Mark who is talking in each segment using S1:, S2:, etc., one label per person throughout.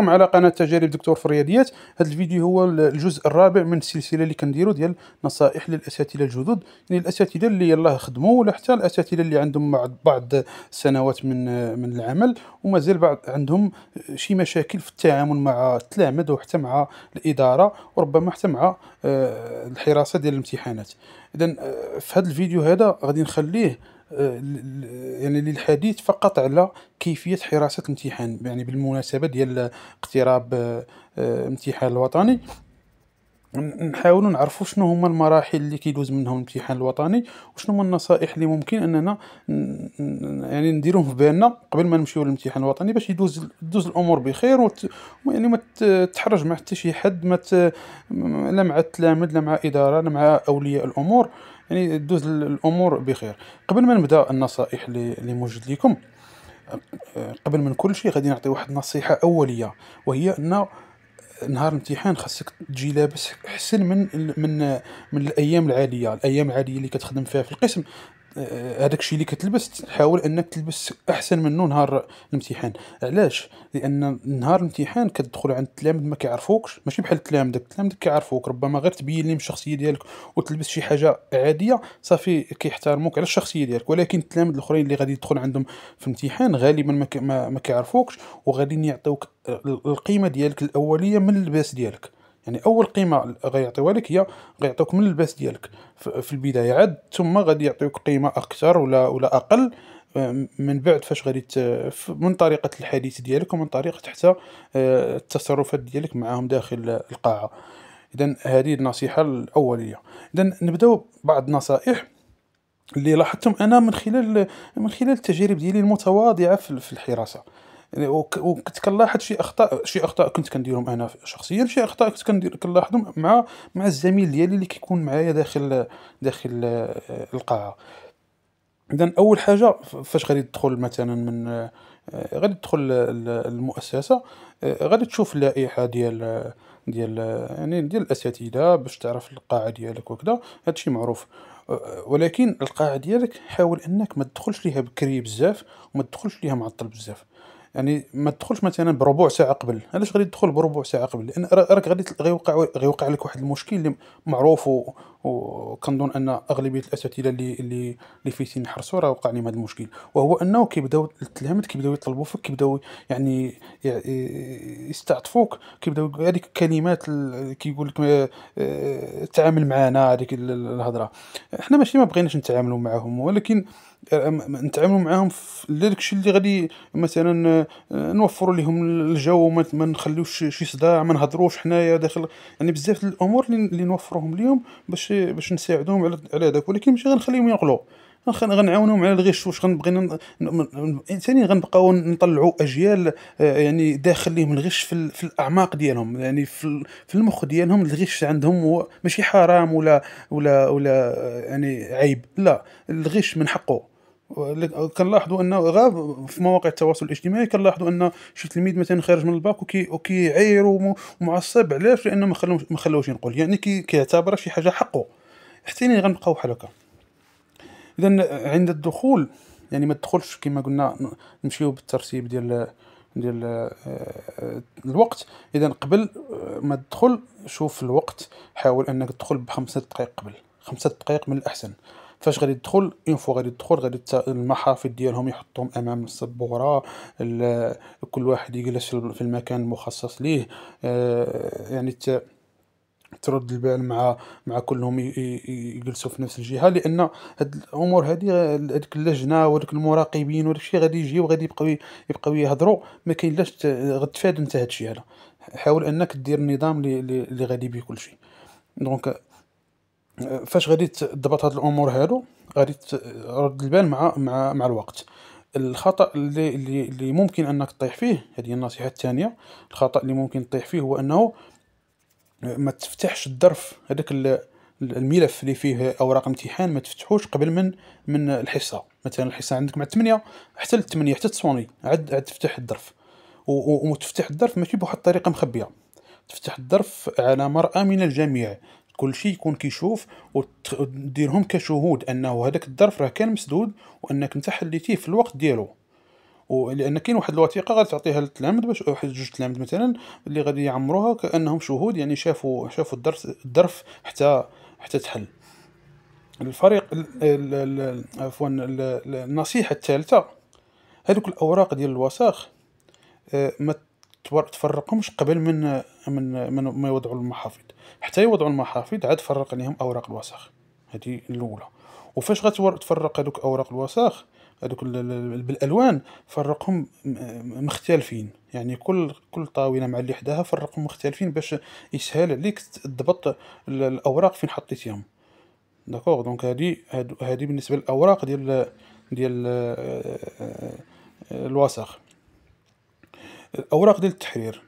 S1: كم على قناه تجارب دكتور في الرياضيات هذا الفيديو هو الجزء الرابع من السلسله اللي كنديرو ديال نصائح للاساتذه الجدد يعني الاساتذه اللي يلاه خدموا ولا حتى الاساتذه اللي عندهم بعض سنوات من من العمل ومازال بعض عندهم شي مشاكل في التعامل مع التلامذه وحتى مع الاداره وربما حتى مع آه، الحراسه ديال الامتحانات اذا آه، في هذا الفيديو هذا غادي نخليه آه، يعني للحديث فقط على كيفيه حراسه الامتحان يعني بالمناسبه ديال اقتراب الامتحان آه، آه، الوطني نحاولوا نعرفوا شنو هما المراحل اللي كيدوز منهم الامتحان الوطني وشنو هما النصائح اللي ممكن اننا يعني نديروهم في بالنا قبل ما نمشيو للامتحان الوطني باش يدوز تدوز الامور بخير وت يعني ما تحرج مع حتى شي حد ما ت... لا مع التلامذ لا مع اداره لا مع اولياء الامور يعني تدوز الامور بخير قبل ما نبدا النصائح اللي موجود لكم قبل من كل شيء غادي نعطي واحد النصيحه اوليه وهي ان نهار الامتحان خاصك تجي لابس احسن من من من الايام العاديه الايام العاديه اللي كتخدم فيها في القسم هذاك الشيء اللي كتلبس تحاول انك تلبس احسن منه نهار الامتحان علاش لان نهار الامتحان كتدخل عند التلامذ ما كيعرفوكش ماشي بحال التلامذ التلامذ كيعرفوك ربما غير تبين لهم الشخصيه ديالك وتلبس شي حاجه عاديه صافي كيحترموك على الشخصيه ديالك ولكن التلامذ الاخرين اللي غادي تدخل عندهم في الامتحان غالبا ما كيعرفوكش وغادي يعطيوك القيمه ديالك الاوليه من اللباس ديالك يعني اول قيمه غيعطيوها لك هي غيعطيوك من اللباس ديالك في البدايه عاد ثم غادي يعطيوك قيمه اكثر ولا ولا اقل آه، من بعد فاش غادي من طريقه الحديث ديالك ومن طريقه حتى آه، التصرفات ديالك معاهم داخل القاعه اذا هذه النصيحه الاوليه اذا نبداو بعض النصائح اللي لاحظتهم انا من خلال من خلال التجارب ديالي المتواضعه في الحراسه يعني وكنت كنلاحظ شي اخطاء شي اخطاء كنت كنديرهم انا شخصيا شي اخطاء كنت كندير كنلاحظهم مع مع الزميل ديالي اللي كيكون معايا داخل داخل آه، القاعه اذا اول حاجه فاش غادي تدخل مثلا من آه، غادي تدخل المؤسسه آه، غادي تشوف اللائحه ديال ديال يعني ديال الاساتذه باش تعرف القاعه ديالك وكذا هادشي معروف ولكن القاعه ديالك حاول انك ما تدخلش ليها بكري بزاف وما تدخلش ليها معطل بزاف يعني ما تدخلش مثلا بربع ساعه قبل علاش غادي تدخل بربع ساعه قبل لان راك غادي غيوقع غيوقع لك واحد المشكل اللي معروف وكنظن ان اغلبيه الاساتذه اللي اللي اللي في سن حرصوا راه وقع لهم هذا المشكل وهو انه كيبداو التلاميذ كيبداو يطلبوا فيك كيبداو يعني, يستعطفوك كيبداو هذيك الكلمات كيقول لك آه، تعامل معنا هذيك الهضره حنا ماشي ما بغيناش نتعاملوا معاهم ولكن نتعاملوا معاهم في داكشي اللي غادي مثلا آه، نوفروا لهم الجو ما نخليوش شي صداع ما نهضروش حنايا داخل يعني بزاف الامور اللي نوفروهم لهم باش باش نساعدوهم على على هذاك ولكن ماشي غنخليهم ينقلوا غنعاونهم على الغش واش غنبغي ثاني غنبقاو نطلعوا اجيال آه، يعني داخل لهم الغش في, في الاعماق ديالهم يعني في, في المخ ديالهم الغش عندهم ماشي حرام ولا ولا ولا آه، يعني عيب لا الغش من حقه كنلاحظوا انه غاب في مواقع التواصل الاجتماعي كنلاحظوا ان شي تلميذ مثلا خارج من الباك وكي وكيعاير ومعصب علاش لانه ما خلوش ما خلوش ينقل يعني كي كيعتبر شي حاجه حقه حتى ني غنبقاو بحال هكا اذا عند الدخول يعني ما تدخلش كما قلنا نمشيو بالترتيب ديال ديال آه، الوقت اذا قبل آه، ما تدخل شوف الوقت حاول انك تدخل بخمسة دقائق قبل خمسة دقائق من الاحسن فاش غادي تدخل اون فوا غادي تدخل غادي المحافظ ديالهم يحطهم امام السبوره كل واحد يجلس في المكان المخصص ليه آه، يعني ترد البال مع مع كلهم يجلسوا في نفس الجهه لان هاد الامور هادي هذيك اللجنه وهذوك المراقبين وهذاك الشيء غادي يجيو غادي يبقاو يبقاو يهضروا ما كاينلاش غتفاد انت هادشي هذا حاول انك دير النظام اللي غادي بيه شيء دونك فاش غادي تضبط هاد الامور هادو غادي ترد البال مع مع مع الوقت الخطا اللي اللي, اللي ممكن انك تطيح فيه هذه النصيحه الثانيه الخطا اللي ممكن تطيح فيه هو انه ما تفتحش الظرف هذاك الملف اللي فيه اوراق امتحان ما تفتحوش قبل من من الحصه مثلا الحصه عندك مع 8 حتى ل 8 حتى تصوني عاد عاد تفتح الظرف وتفتح الظرف ماشي بواحد الطريقه مخبيه تفتح الظرف على مرأى من الجميع كلشي يكون كيشوف وديرهم كشهود انه هذاك الظرف راه كان مسدود وانك انت حليتيه في الوقت ديالو ولان كاين واحد الوثيقه غتعطيها للتلامذ باش واحد جوج تلامذ مثلا اللي غادي يعمروها كانهم شهود يعني شافوا شافوا الظرف الظرف حتى حتى تحل الفريق عفوا النصيحه الثالثه هذوك الاوراق ديال الوساخ آه، ما تفرقهمش قبل من من من ما يوضعوا المحافظ حتى يوضعوا المحافظ عاد فرق عليهم اوراق الوساخ هذه الاولى وفاش غتفرق هذوك اوراق الوساخ هذوك بالالوان فرقهم مختلفين يعني كل كل طاوله مع اللي حداها فرقهم مختلفين باش يسهل عليك تضبط الاوراق فين حطيتيهم داكوغ دونك هادي هادي بالنسبه للاوراق ديال ديال آه، آه، آه، الوساخ الاوراق ديال التحرير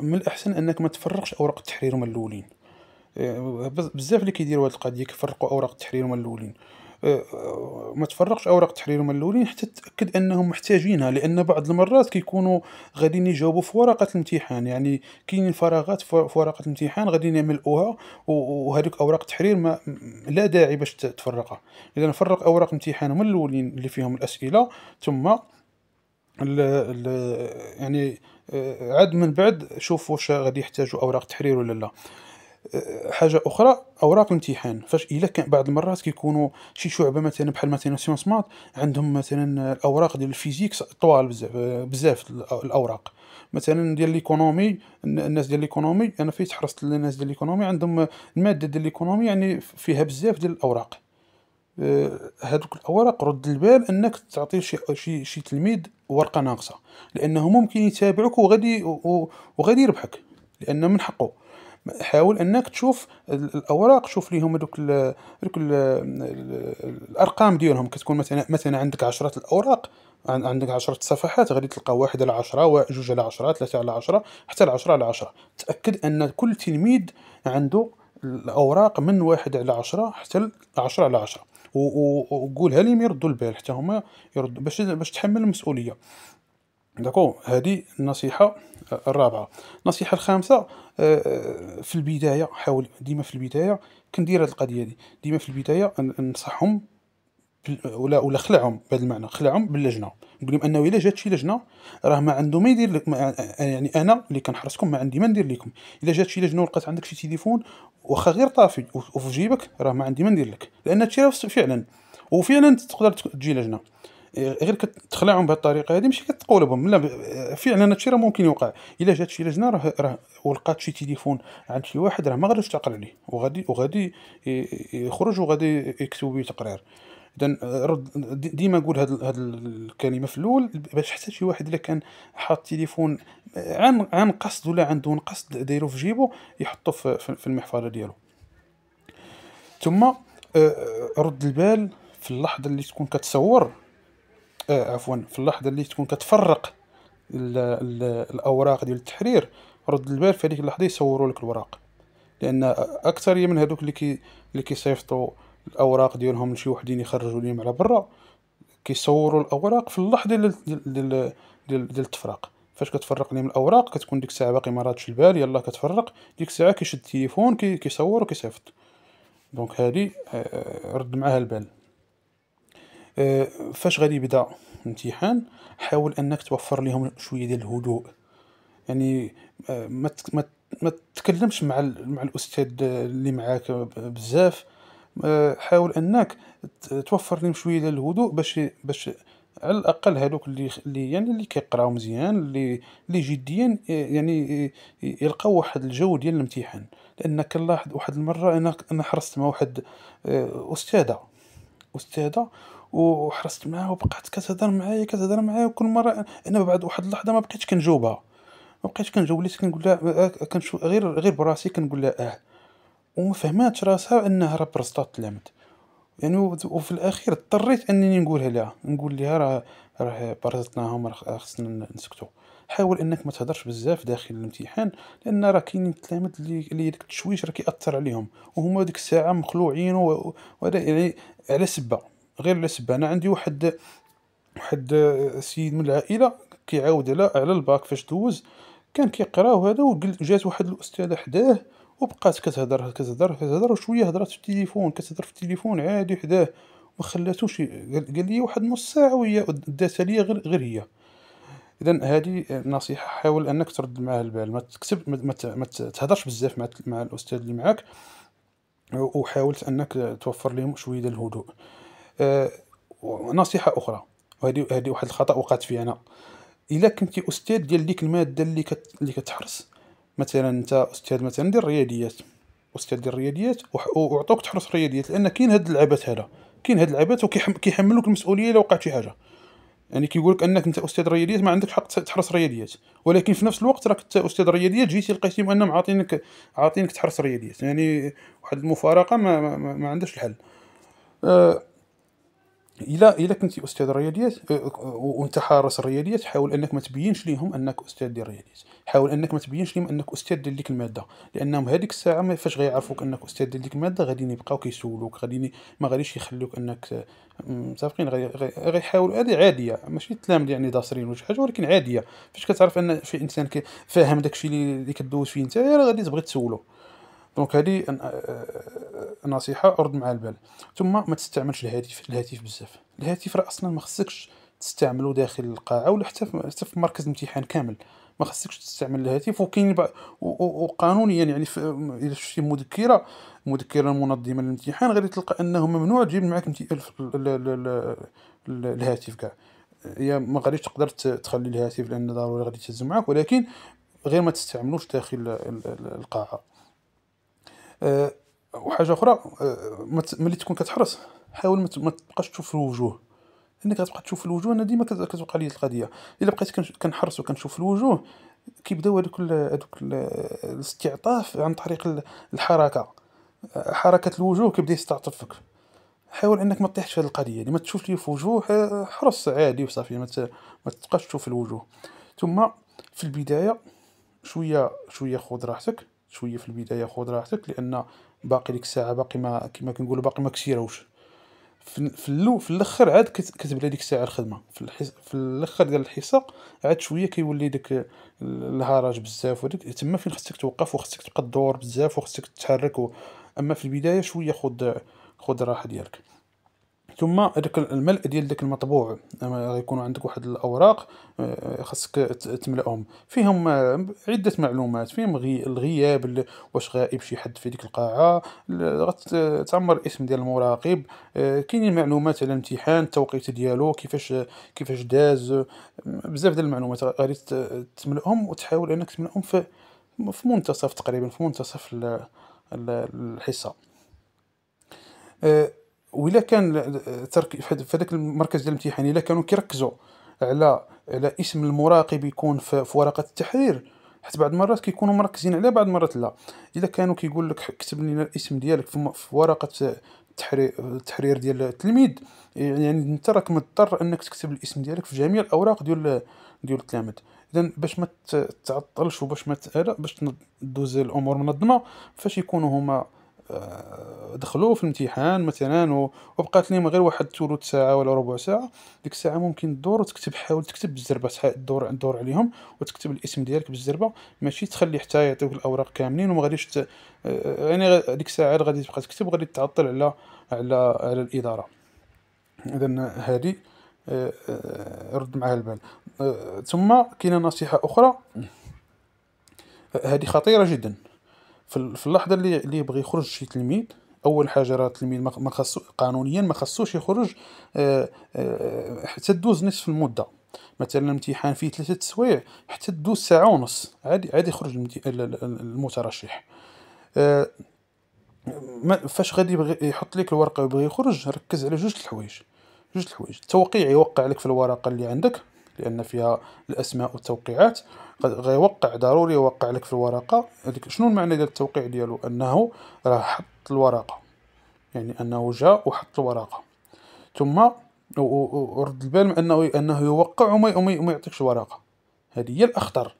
S1: من الاحسن انك ما تفرقش اوراق التحرير هما الاولين آه، بزاف اللي كيديروا هذه القضيه كيفرقوا اوراق التحرير هما الاولين آه، آه، ما تفرقش اوراق التحرير هما الاولين حتى تاكد انهم محتاجينها لان بعض المرات كيكونوا غاديين يجاوبوا في ورقه الامتحان يعني كاينين فراغات في ورقه الامتحان غاديين يملؤوها وهذوك اوراق التحرير ما لا داعي باش تفرقها اذا فرق اوراق الامتحان هما الاولين اللي فيهم الاسئله ثم ال ال يعني آه، عد من بعد شوف واش غادي يحتاجوا اوراق تحرير ولا لا آه، حاجه اخرى اوراق الامتحان فاش الا كان بعض المرات كيكونوا شي شعبه مثلا بحال مثلا سيونس مات عندهم مثلا الاوراق ديال الفيزيك طوال بزاف آه، بزاف الاوراق مثلا ديال ليكونومي الناس ديال ليكونومي انا فيت حرصت الناس ديال ليكونومي عندهم الماده ديال ليكونومي يعني فيها بزاف ديال الاوراق هذوك الاوراق رد البال انك تعطي شي شي, شي تلميذ ورقه ناقصه لانه ممكن يتابعك وغادي وغادي يربحك لان من حقه حاول انك تشوف الاوراق شوف ليهم هذوك هذوك الارقام ديالهم كتكون مثلا مثلا عندك عشرة الاوراق عندك عشرة صفحات غادي تلقى واحد على عشرة جوج على عشرة ثلاثة على عشرة حتى العشرة على عشرة تأكد أن كل تلميذ عنده الأوراق من واحد على عشرة حتى العشرة على عشرة وقولها لهم يردوا البال حتى هما يردوا باش باش تحمل المسؤوليه داكو هذه النصيحه الرابعه النصيحه الخامسه آه، في البدايه حاول ديما في البدايه كندير هذه القضيه هذه ديما في البدايه ننصحهم ولا ولا خلعهم بهذا المعنى خلعهم باللجنه نقول لهم انه الا جات شي لجنه راه ما عنده ما يدير لك يعني انا اللي كنحرسكم ما عندي ما ندير لكم الا جات شي لجنه ولقات عندك شي تليفون واخا غير طافي وفي جيبك راه ما عندي ما ندير لك لان هادشي فعلا وفعلا تقدر تجي لجنه غير كتخلعهم بهذه الطريقه هذه ماشي كتقولبهم لا فعلا هادشي راه ممكن يوقع الا جات شي لجنه راه راه ولقات شي تليفون عند شي واحد راه ما غاديش تعقل عليه وغادي وغادي يخرج وغادي يكتب به تقرير اذا آه، رد ديما نقول هاد, هاد الكلمه في الاول باش حتى شي واحد الا كان حاط تليفون آه، عن عن قصد ولا عن دون قصد دايرو في جيبو يحطو في, في المحفظه ديالو ثم آه، رد البال في اللحظه اللي تكون كتصور آه عفوا في اللحظه اللي تكون كتفرق الـ الـ الاوراق ديال التحرير رد البال في هذيك اللحظه يصوروا لك الوراق لان اكثر من هذوك اللي كي اللي كيصيفطوا الاوراق ديالهم لشي وحدين يخرجوا ليهم على برا كيصوروا الاوراق في اللحظه ديال ديال ديال, دي التفراق فاش كتفرق ليهم الاوراق كتكون ديك الساعه باقي ما راتش البال يلا كتفرق ديك الساعه كيشد التليفون كيصور وكيصيفط دونك هادي آه، رد معاها البال آه، فاش غادي يبدا الامتحان حاول انك توفر لهم شويه ديال الهدوء يعني آه، ما ما تكلمش مع مع الاستاذ اللي معاك بزاف آه، حاول انك توفر لهم شويه ديال الهدوء باش باش على الاقل هذوك اللي اللي يعني اللي كيقراو مزيان اللي اللي جديا يعني يلقاو واحد الجو ديال الامتحان لان كنلاحظ واحد المره انا انا حرصت مع واحد آه، استاذه استاذه وحرصت معاه وبقات كتهضر معايا كتهضر معايا وكل مره انا بعد واحد اللحظه ما بقيتش كنجاوبها ما بقيتش كنجاوب وليت كنقول لها آه، كنشوف غير غير براسي كنقول لها اه وما فهماتش راسها انها راه برسطة لامت يعني وفي الاخير اضطريت انني نقولها لها نقول لها راه راه برزتناهم راه خصنا نسكتو حاول انك ما تهضرش بزاف داخل الامتحان لان راه كاينين التلاميذ اللي داك التشويش راه كيأثر عليهم وهما ديك الساعه مخلوعين وهذا يعني على سبه غير على سبه انا عندي واحد واحد سيد من العائله كيعاود على على الباك فاش دوز كان كيقراو هذا وجات واحد الاستاذه حداه وبقات كتهضر كتهضر كتهضر وشويه هضرات في التليفون كتهضر في التليفون عادي حداه ما خلاتوش قال لي واحد نص ساعه وهي داتها لي غير غير هي اذا هذه نصيحه حاول انك ترد معاه البال ما تكتب ما تهضرش بزاف مع مع الاستاذ اللي معاك وحاولت انك توفر لهم شويه ديال الهدوء آه، نصيحه اخرى وهذه هذه واحد الخطا وقعت فيه انا الا كنتي استاذ ديال ديك الماده اللي كت... اللي كتحرص مثلا انت استاذ مثلا ديال الرياضيات استاذ ديال الرياضيات واعطوك تحرس الرياضيات لان كاين هاد اللعبات هذا كاين هاد اللعبات وكيحملوك المسؤوليه لو وقعت شي حاجه يعني كيقول لك انك انت استاذ رياضيات ما عندك حق تحرس رياضيات ولكن في نفس الوقت راك انت استاذ رياضيات جيتي لقيتي انهم عاطينك عاطينك تحرس رياضيات يعني واحد المفارقه ما, ما, ما عندهاش الحل أه الا الا كنتي استاذ رياضيات وانت حارس الرياضيات حاول انك ما تبينش ليهم انك استاذ ديال الرياضيات حاول انك ما تبينش ليهم انك استاذ ديال ديك الماده لانهم هذيك الساعه ما فاش غيعرفوك انك استاذ ديال ديك الماده غادي يبقاو كيسولوك غادي ما غاديش يخلوك انك متفقين غيحاولوا هذه عاديه ماشي تلامد يعني داصرين ولا شي حاجه ولكن عاديه فاش كتعرف ان شي انسان فاهم داكشي اللي كدوز فيه انت غادي تبغي تسولو دونك هذه نصيحه ارد مع البال ثم ما تستعملش الهاتف الهاتف بزاف الهاتف راه اصلا ما خصكش تستعملو داخل القاعه ولا حتى حتى في مركز الامتحان كامل ما خصكش تستعمل الهاتف وكاين وقانونيا يعني الا شفتي مذكره مذكره المنظمه للامتحان غادي تلقى انه ممنوع تجيب معك الهاتف كاع يا ما غاديش تقدر تخلي الهاتف لان ضروري غادي تهز معك ولكن غير ما تستعملوش داخل القاعه آه، وحاجه اخرى آه، ملي تكون كتحرص حاول ما تبقاش تشوف الوجوه انك كتبقى تشوف الوجوه انا ديما كتوقع لي القضيه الا بقيت كنحرص وكنشوف الوجوه كيبداو هذوك هذوك الاستعطاف عن طريق الحركه حركه الوجوه كيبدا يستعطفك حاول انك ما تطيحش في هذه القضيه يعني ما تشوف لي في وجوه آه، حرص عادي وصافي ما ما تبقاش تشوف الوجوه ثم في البدايه شويه شويه خذ راحتك شويه في البدايه خذ راحتك لان باقي ديك الساعه باقي ما كما كنقولوا باقي ما كسيروش في اللو في الاخر عاد كتبدا ديك الساعه الخدمه في الحس... في الاخر ديال الحصه عاد شويه كيولي داك الهراج بزاف وديك تما فين خصك توقف وخصك تبقى تدور بزاف وخصك تتحرك و... اما في البدايه شويه خذ خذ الراحه ديالك ثم هذاك الملء ديال داك المطبوع غيكون عندك واحد الاوراق آه، آه، خاصك تملاهم فيهم آه، عده معلومات فيهم الغياب واش غائب شي حد في ديك القاعه غتعمر الاسم ديال المراقب كاينين معلومات على الامتحان التوقيت ديالو كيفاش كيفاش داز بزاف ديال المعلومات غادي تملاهم وتحاول انك تملاهم في في منتصف تقريبا في منتصف الحصه وإلا كان ترك في هذاك المركز ديال الامتحان إلا كانوا كيركزوا على على اسم المراقب يكون في, ورقه التحرير حيت بعض المرات كيكونوا مركزين عليه بعض المرات لا إذا كانوا كيقول لك كتب لنا الاسم ديالك في, في ورقه التحرير التحرير ديال التلميذ يعني انت راك مضطر انك تكتب الاسم ديالك في جميع الاوراق ديال ديال التلاميذ اذا باش ما تعطلش وباش ما باش تدوز الامور منظمه فاش يكونوا هما دخلوا في الامتحان مثلا وبقات لهم غير واحد ثلث ساعه ولا ربع ساعه ديك الساعه ممكن تدور وتكتب حاول تكتب بالزربه تدور تدور عليهم وتكتب الاسم ديالك بالزربه ماشي تخلي حتى يعطيوك الاوراق كاملين وما غاديش ت... آه، آه، يعني ديك الساعه غادي تبقى تكتب وغادي تعطل على على على الاداره اذا هذه آه، رد معها البال ثم كاينه نصيحه اخرى هذه خطيره جدا في اللحظه اللي اللي يبغي يخرج شي تلميذ اول حاجه راه التلميذ ما خصو قانونيا ما خصوش يخرج آه، آه، حتى دوز نصف المده مثلا امتحان فيه ثلاثة سوايع حتى دوز ساعة ونص عادي عادي يخرج المترشح آه، فاش غادي يبغي يحط لك الورقه ويبغي يخرج ركز على جوج الحوايج جوج الحوايج التوقيع يوقع لك في الورقه اللي عندك لان فيها الاسماء والتوقيعات غيوقع ضروري يوقع لك في الورقه شنو المعنى ديال التوقيع ديالو انه راه حط الورقه يعني انه جاء وحط الورقه ثم ورد البال انه انه يوقع وما يعطيكش الورقه هذه هي الاخطر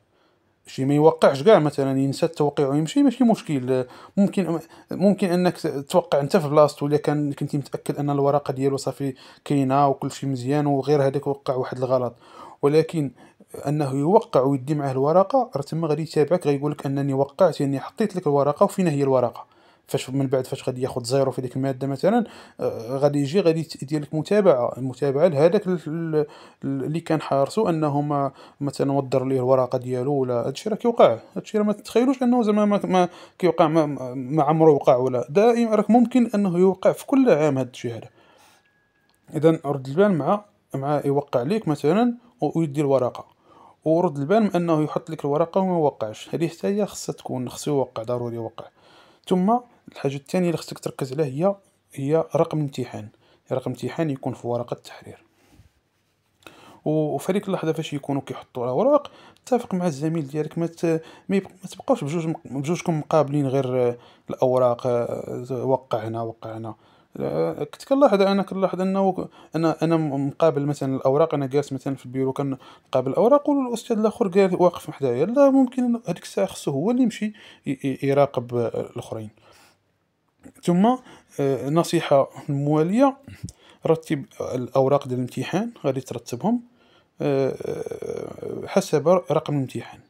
S1: شي ما يوقعش كاع مثلا ينسى التوقيع ويمشي ماشي مشكل ممكن ممكن انك توقع انت في بلاصتو ولا كان كنتي متاكد ان الورقه ديالو صافي كاينه وكلشي مزيان وغير هذاك وقع واحد الغلط ولكن انه يوقع ويدي معاه الورقه راه تما غادي يتابعك غيقول لك انني وقعت اني حطيت لك الورقه وفين هي الورقه فاش من بعد فاش غادي ياخذ زيرو في ديك الماده مثلا آه، غادي يجي غادي يدير لك متابعه المتابعه لهذاك اللي كان حارسو انه ما مثلا ودر ليه الورقه ديالو ولا هادشي راه كيوقع هادشي راه ما تتخيلوش انه زعما ما, كيوقع ما, ما عمرو وقع ولا دائما راك ممكن انه يوقع في كل عام هادشي هذا اذا رد البال مع مع يوقع ليك مثلا ويدي الورقه ورد البال من انه يحط لك الورقه وما يوقعش هذه حتى هي خصها تكون خصو يوقع ضروري يوقع ثم الحاجه الثانيه اللي خصك تركز عليها هي هي رقم امتحان رقم امتحان يكون في ورقه التحرير وفريق اللحظه فاش يكونوا كيحطوا الاوراق اتفق مع الزميل ديالك ما ما تبقاوش بجوج بجوجكم مقابلين غير آه، الاوراق آه، وقع هنا وقع هنا كنت كنلاحظ انا كنلاحظ انه انا انا مقابل مثلا الاوراق انا جالس مثلا في البيرو كنقابل الاوراق والاستاذ الاخر قال واقف حدايا لا ممكن هذيك الساعه خصو هو اللي يمشي يراقب الاخرين ثم آه، نصيحه مواليه رتب الاوراق ديال الامتحان غادي ترتبهم آه، حسب رقم الامتحان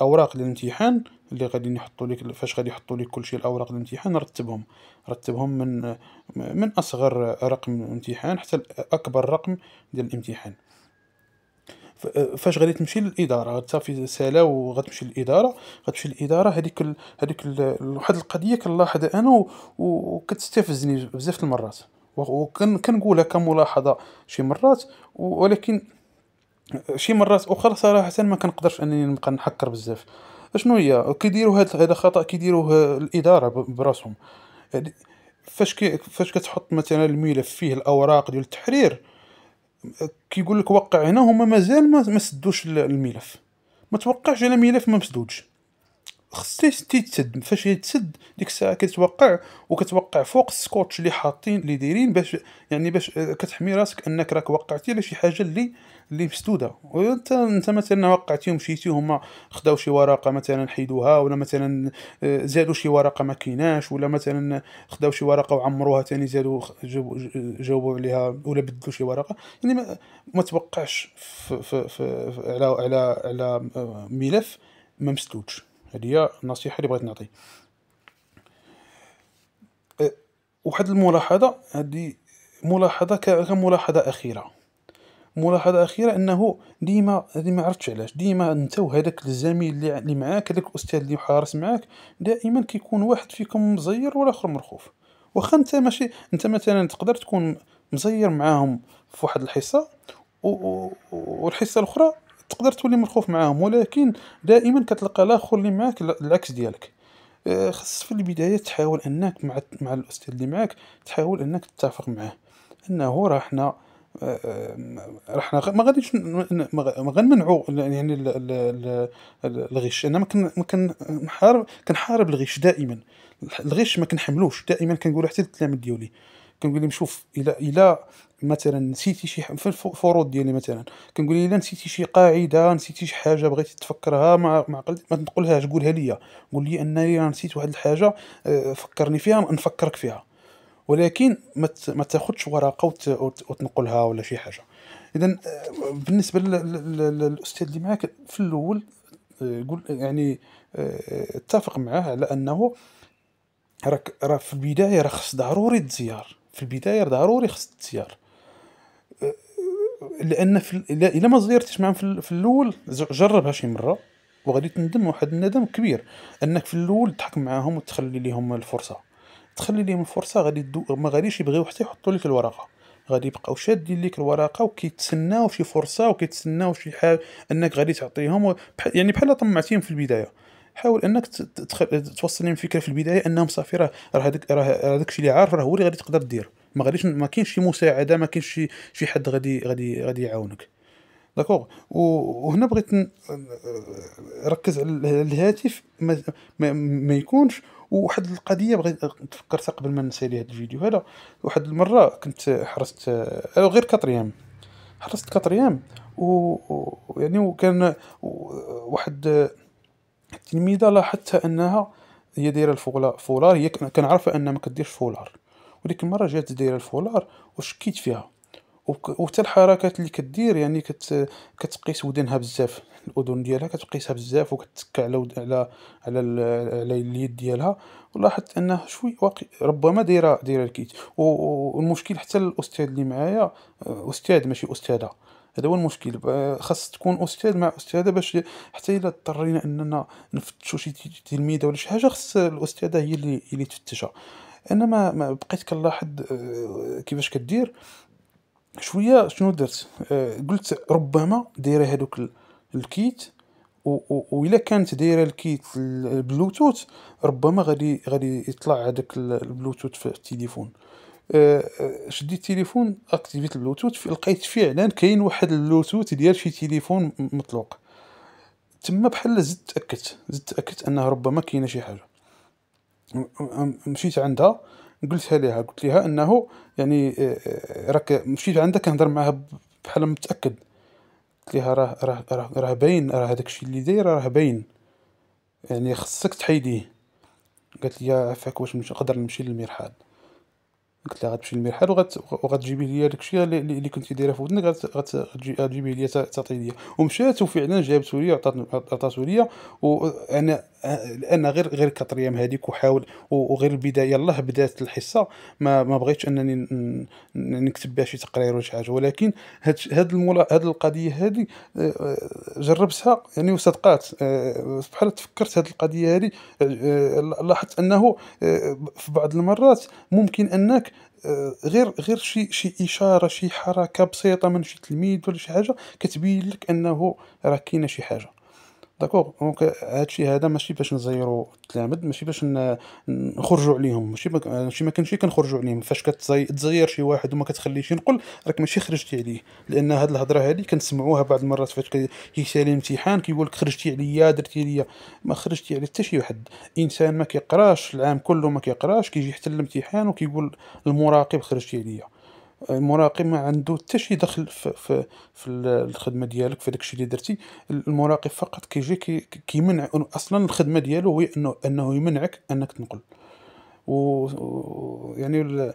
S1: اوراق الامتحان اللي غادي يحطوا لك فاش غادي يحطوا لك كلشي الاوراق الامتحان رتبهم رتبهم من من اصغر رقم امتحان حتى اكبر رقم ديال الامتحان فاش غادي تمشي للاداره تصافي سالا وغتمشي للاداره غتمشي للاداره هذيك هذيك واحد القضيه كنلاحظها انا وكتستفزني بزاف المرات وكنقولها كملاحظه شي مرات ولكن شي مرات اخرى صراحه ما كنقدرش انني نبقى نحكر بزاف شنو هي كيديروا هذا خطا كيديروه الاداره براسهم يعني فاش كي فاش كتحط مثلا الملف فيه الاوراق ديال التحرير كيقول لك وقع هنا هما مازال ما, ما سدوش الملف ما توقعش على ملف ما مسدودش خصها تتسد فاش يتسد ديك الساعه كتوقع وكتوقع فوق السكوتش اللي حاطين اللي دايرين باش يعني باش آه، كتحمي راسك انك راك وقعتي على شي حاجه اللي اللي مسدوده وانت انت مثلا وقعتي ومشيتي هما خداو شي ورقه مثلا حيدوها ولا مثلا آه، زادوا شي ورقه ما كيناش ولا مثلا خداو شي ورقه وعمروها ثاني زادوا جاوبوا عليها ولا بدلوا شي ورقه يعني ما, ما توقعش في في في على على على آه، ملف ما مسدودش هذه هي النصيحه اللي بغيت نعطي أه، واحد الملاحظه هذه ملاحظه كملاحظه اخيره ملاحظه اخيره انه ديما هذه ما عرفتش علاش ديما انت وهذاك الزميل اللي معاك هذاك الاستاذ اللي حارس معاك دائما كيكون واحد فيكم مزير والاخر مرخوف واخا انت ماشي انت مثلا تقدر تكون مزير معاهم في واحد الحصه والحصه الاخرى تقدر تولي مرخوف معاهم ولكن دائما كتلقى الاخر اللي معاك العكس ديالك آه، خص في البدايه تحاول انك مع مع الاستاذ اللي معاك تحاول انك تتفق معاه انه راه حنا راه آه، حنا ما غاديش ما غنمنعوا يعني الغش انا ما ما كنحارب كنحارب الغش دائما الغش ما كنحملوش دائما كنقول حتى للتلاميذ ديالي كنقول لهم شوف الى الى مثلا نسيتي شي في الفروض ديالي مثلا كنقول الا نسيتي شي قاعده نسيتي شي حاجه بغيتي تفكرها ما ما ما تنقولهاش قولها ليا قول لي انني نسيت واحد الحاجه آه، فكرني فيها نفكرك فيها ولكن ما تاخذش ورقه وتنقلها ولا شي حاجه اذا آه، بالنسبه للاستاذ اللي معاك في الاول آه، قول يعني اتفق معاه على انه راك راه في البدايه راه خص ضروري تزيار في البدايه ضروري خص تزيار لان في الا ما زيرتش معاهم في الاول جربها شي مره وغادي تندم واحد الندم كبير انك في الاول تحكم معاهم وتخلي لهم الفرصه تخلي لهم الفرصه غادي دو... ما غاديش يبغيو حتى يحطوا لك الورقه غادي يبقاو شادين ليك الورقه وكيتسناو شي فرصه وكيتسناو شي حاجه انك غادي تعطيهم و... يعني بحال طمعتيهم في البدايه حاول انك تتخل... توصل لهم فكره في البدايه انهم صافي راه راه هذاك الشيء اللي عارف راه هو اللي غادي تقدر دير ما غاديش ما كاينش شي مساعده ما كاينش شي شي حد غادي غادي غادي يعاونك داكوغ وهنا بغيت نركز على الهاتف ما, ما, ما يكونش وواحد القضيه بغيت تفكرتها قبل ما ننسى لي هذا الفيديو هذا واحد المره كنت حرست غير كاتريام حرست 4 و يعني وكان واحد التلميذه لاحظت انها هي دايره الفولار هي كنعرفها ان ما كديرش فولار وديك المره جات دايره الفولار وشكيت فيها وحتى الحركات اللي كدير يعني كت كتقيس ودنها بزاف الاذن ديالها كتقيسها بزاف وكتك على ود... على على ال... على اليد ديالها ولاحظت انها شوي واقي ربما دايره دايره الكيت والمشكل حتى الاستاذ اللي معايا آه، استاذ ماشي استاذه هذا هو المشكل خاص تكون استاذ مع استاذه باش حتى الا اضطرينا اننا نفتشوا شي تلميذه ولا شي حاجه خاص الاستاذه هي اللي اللي تفتشها انا ما, بقيت كنلاحظ آه، كيفاش كدير شويه شنو درت آه، قلت ربما دايره هذوك الكيت وإلا كانت دايره الكيت البلوتوث ربما غادي غادي يطلع هذاك البلوتوث في التليفون آه، شديت التليفون اكتيفيت البلوتوث لقيت فعلا كاين واحد البلوتوث ديال شي تليفون مطلوق تما بحال زدت تاكدت زدت تاكدت انه ربما كاينه شي حاجه مشيت عندها قلتها لها قلت لها انه يعني آه، راك مشيت عندها كنهضر معاها بحال متاكد قلت لها راه راه راه, راه باين راه هذاك الشيء اللي داير راه باين يعني خصك تحيديه قالت لي عفاك واش نقدر نمشي للمرحاض قلت لها غتمشي للمرحاض وغتجيبي لي داك داكشي اللي كنتي دايره في ودنك غتجيبي لي تعطي لي ومشات وفعلا جابته ليا عطاتو ليا وانا انا غير غير كطريام هذيك وحاول وغير البدايه يلاه بدات الحصه ما ما بغيتش انني نكتب بها شي تقرير ولا شي حاجه ولكن هاد هاد القضيه هذه آه، جربتها يعني وصدقات آه، بحال تفكرت هاد القضيه هذه آه، لاحظت انه في بعض المرات ممكن انك غير غير شي شي اشاره شي حركه بسيطه من شي تلميذ ولا شي حاجه كتبين لك انه راه كاينه شي حاجه داكوغ دونك هادشي هذا ماشي باش نزيرو التلامذ ماشي باش نخرجوا عليهم ماشي ماشي ما كانش كنخرجوا عليهم فاش كتزير شي واحد وما كتخليهش ينقل راك ماشي خرجتي عليه لان هاد الهضره هادي كنسمعوها بعض المرات فاش كيسالي الامتحان كيقول لك خرجتي عليا درتي ليا ما خرجتي على حتى شي واحد انسان ما كيقراش العام كله ما كيقراش كيجي حتى الامتحان وكيقول المراقب خرجتي عليا المراقب ما عنده حتى شي دخل في, في, في الخدمه ديالك في داكشي اللي درتي المراقب فقط كيجي كي كيمنع اصلا الخدمه ديالو هي انه انه يمنعك انك تنقل و يعني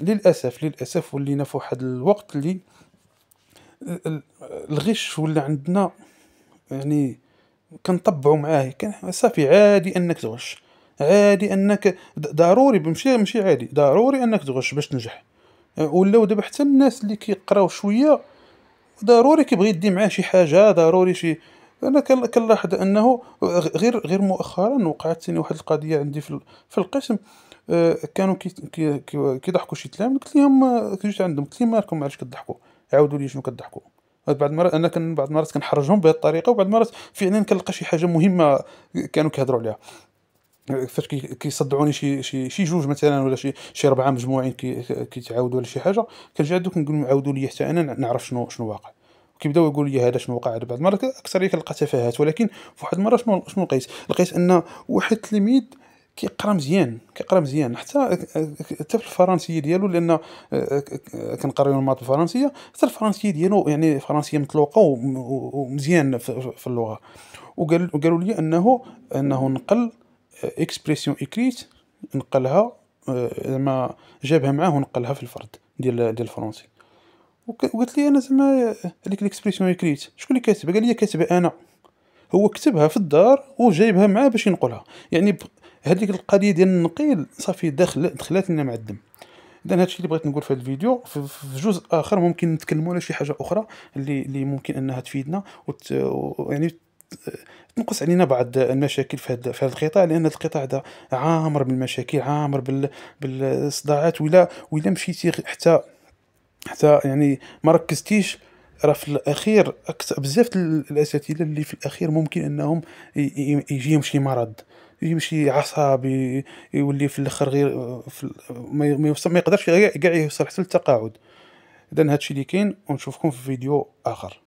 S1: للاسف للاسف ولينا في واحد الوقت اللي الغش ولا عندنا يعني كنطبعوا معاه كان صافي عادي انك تغش عادي انك ضروري ماشي ماشي عادي ضروري انك تغش باش تنجح ولاو دابا حتى الناس اللي كيقراو شويه ضروري كيبغي يدي معاه شي حاجه ضروري شي انا كنلاحظ انه غير غير مؤخرا وقعت ثاني واحد القضيه عندي في في القسم آه، كانوا كيضحكوا شي تلام قلت لهم جيت عندهم قلت لهم مالكم علاش كضحكوا عاودوا لي شنو كضحكوا بعض المرات انا كان بعض المرات كنحرجهم بهذه الطريقه وبعض المرات فعلا كنلقى شي حاجه مهمه كانوا كيهضروا عليها فاش كيصدعوني شي شي شي جوج مثلا ولا شي شي ربعه مجموعين كيتعاودوا ولا شي حاجه كنجي كنقول لهم عاودوا لي حتى انا نعرف شنو شنو واقع كيبداو يقول لي هذا شنو وقع بعض المرات اكثر كنلقى تفاهات ولكن فواحد المره شنو شنو لقيت لقيت ان واحد التلميذ كيقرا مزيان كيقرا مزيان حتى حتى في الفرنسيه ديالو لان آه، آه، كنقريو المات الفرنسيه حتى الفرنسيه ديالو يعني فرنسيه مطلوقه ومزيان في اللغه وقالوا لي انه انه نقل اكسبريسيون اكريت نقلها آه، زعما جابها معاه ونقلها في الفرد ديال ديال الفرونسي وقلت لي انا زعما آه، هذيك الاكسبريسيون اكريت شكون اللي كاتبها قال لي كاتبها انا هو كتبها في الدار وجايبها معاه باش ينقلها يعني هذيك القضيه ديال النقيل صافي دخل دخلات لنا مع الدم اذا هادشي اللي بغيت نقول في هذا الفيديو في جزء اخر ممكن نتكلموا على شي حاجه اخرى اللي اللي ممكن انها تفيدنا وت... يعني تنقص علينا بعض المشاكل في هذا في هذا القطاع لان هذا القطاع هذا عامر بالمشاكل عامر بال بالصداعات ولا ولا مشيتي حتى حتى يعني ما ركزتيش راه في الاخير بزاف الاساتذه اللي في الاخير ممكن انهم يجيهم شي مرض يمشي عصابي يولي في الاخر غير في ما يقدرش كاع يوصل حتى للتقاعد اذا هادشي اللي كاين ونشوفكم في فيديو اخر